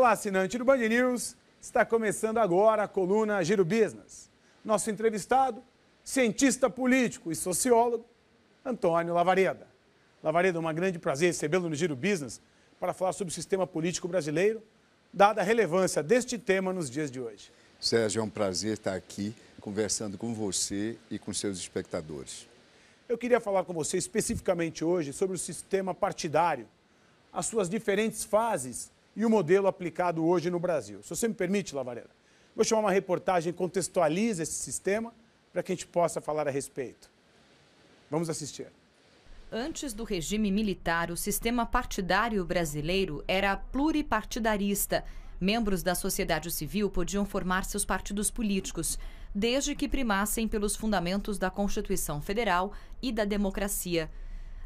Olá, assinante do Band News. Está começando agora a coluna Giro Business. Nosso entrevistado, cientista político e sociólogo, Antônio Lavareda. Lavareda, é um grande prazer recebê-lo no Giro Business para falar sobre o sistema político brasileiro, dada a relevância deste tema nos dias de hoje. Sérgio, é um prazer estar aqui conversando com você e com seus espectadores. Eu queria falar com você especificamente hoje sobre o sistema partidário, as suas diferentes fases e o modelo aplicado hoje no Brasil. Se você me permite, Lavareda, vou chamar uma reportagem que contextualiza esse sistema para que a gente possa falar a respeito. Vamos assistir. Antes do regime militar, o sistema partidário brasileiro era pluripartidarista. Membros da sociedade civil podiam formar seus partidos políticos, desde que primassem pelos fundamentos da Constituição Federal e da democracia.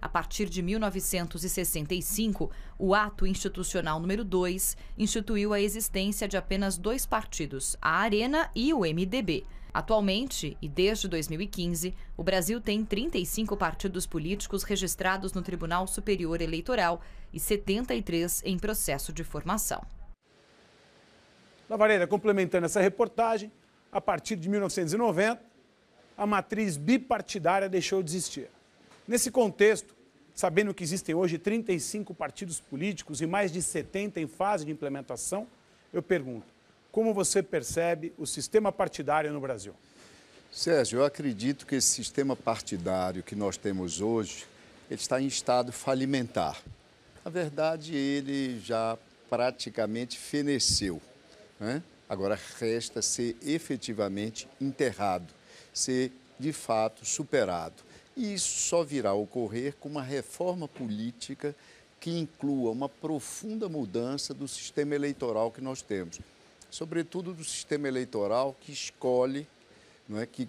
A partir de 1965, o Ato Institucional número 2 instituiu a existência de apenas dois partidos, a Arena e o MDB. Atualmente, e desde 2015, o Brasil tem 35 partidos políticos registrados no Tribunal Superior Eleitoral e 73 em processo de formação. Lavareira, complementando essa reportagem, a partir de 1990, a matriz bipartidária deixou de existir. Nesse contexto, sabendo que existem hoje 35 partidos políticos e mais de 70 em fase de implementação, eu pergunto: como você percebe o sistema partidário no Brasil? Sérgio, eu acredito que esse sistema partidário que nós temos hoje, ele está em estado falimentar. Na verdade, ele já praticamente feneceu. Né? Agora resta ser efetivamente enterrado, ser de fato superado. E isso só virá a ocorrer com uma reforma política que inclua uma profunda mudança do sistema eleitoral que nós temos, sobretudo do sistema eleitoral que escolhe, não é, que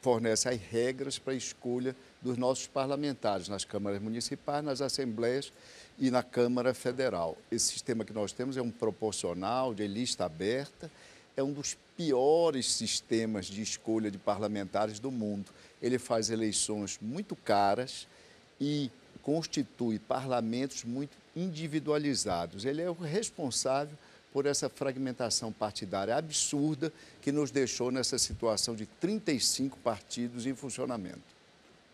fornece as regras para a escolha dos nossos parlamentares nas câmaras municipais, nas assembleias e na Câmara Federal. Esse sistema que nós temos é um proporcional, de lista aberta, é um dos piores sistemas de escolha de parlamentares do mundo. Ele faz eleições muito caras e constitui parlamentos muito individualizados. Ele é o responsável por essa fragmentação partidária absurda que nos deixou nessa situação de 35 partidos em funcionamento.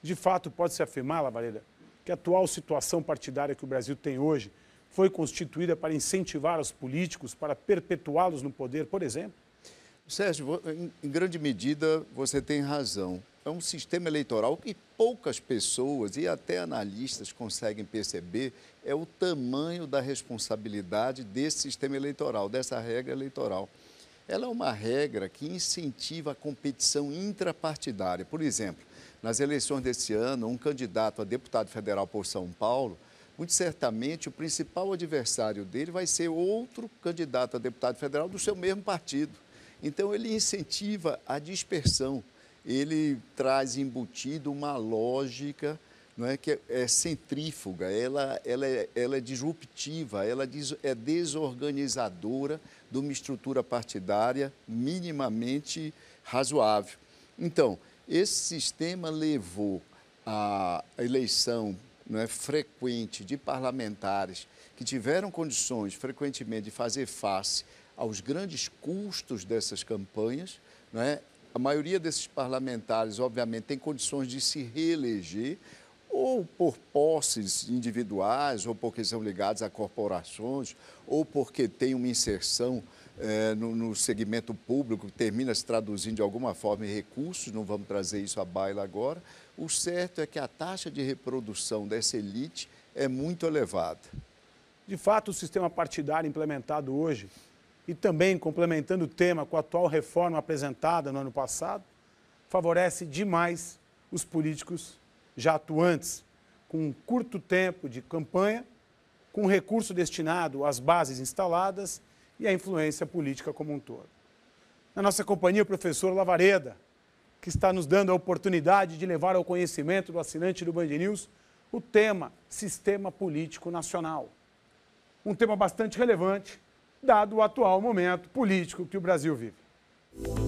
De fato, pode-se afirmar, Lavareda, que a atual situação partidária que o Brasil tem hoje foi constituída para incentivar os políticos, para perpetuá-los no poder, por exemplo? Sérgio, em grande medida você tem razão. É um sistema eleitoral que poucas pessoas e até analistas conseguem perceber é o tamanho da responsabilidade desse sistema eleitoral, dessa regra eleitoral. Ela é uma regra que incentiva a competição intrapartidária. Por exemplo, nas eleições desse ano, um candidato a deputado federal por São Paulo muito certamente o principal adversário dele vai ser outro candidato a deputado federal do seu mesmo partido. Então, ele incentiva a dispersão, ele traz embutido uma lógica não é, que é, é, centrífuga, ela, ela, é, ela é disruptiva, ela é diz, é desorganizadora de uma estrutura partidária minimamente razoável. Então, esse sistema levou à eleição não é, frequente de parlamentares que tiveram condições frequentemente de fazer face aos grandes custos dessas campanhas, não é? a maioria desses parlamentares, obviamente, tem condições de se reeleger, não por posses individuais ou porque são ligados a corporações ou porque tem uma inserção é, no, no, segmento público que termina se traduzindo de alguma forma em recursos, não vamos trazer isso à baila agora. O certo é que a taxa de reprodução dessa elite é muito elevada. De fato, o sistema partidário implementado hoje, e também complementando o tema com a atual reforma apresentada no ano passado, favorece demais os políticos já atuantes com um curto tempo de campanha, com recurso destinado às bases instaladas e à influência política como um todo. Na nossa companhia, o professor Lavareda, que está nos dando a oportunidade de levar ao conhecimento do assinante do Band News o tema Sistema Político Nacional. Um tema bastante relevante, dado o atual momento político que o Brasil vive.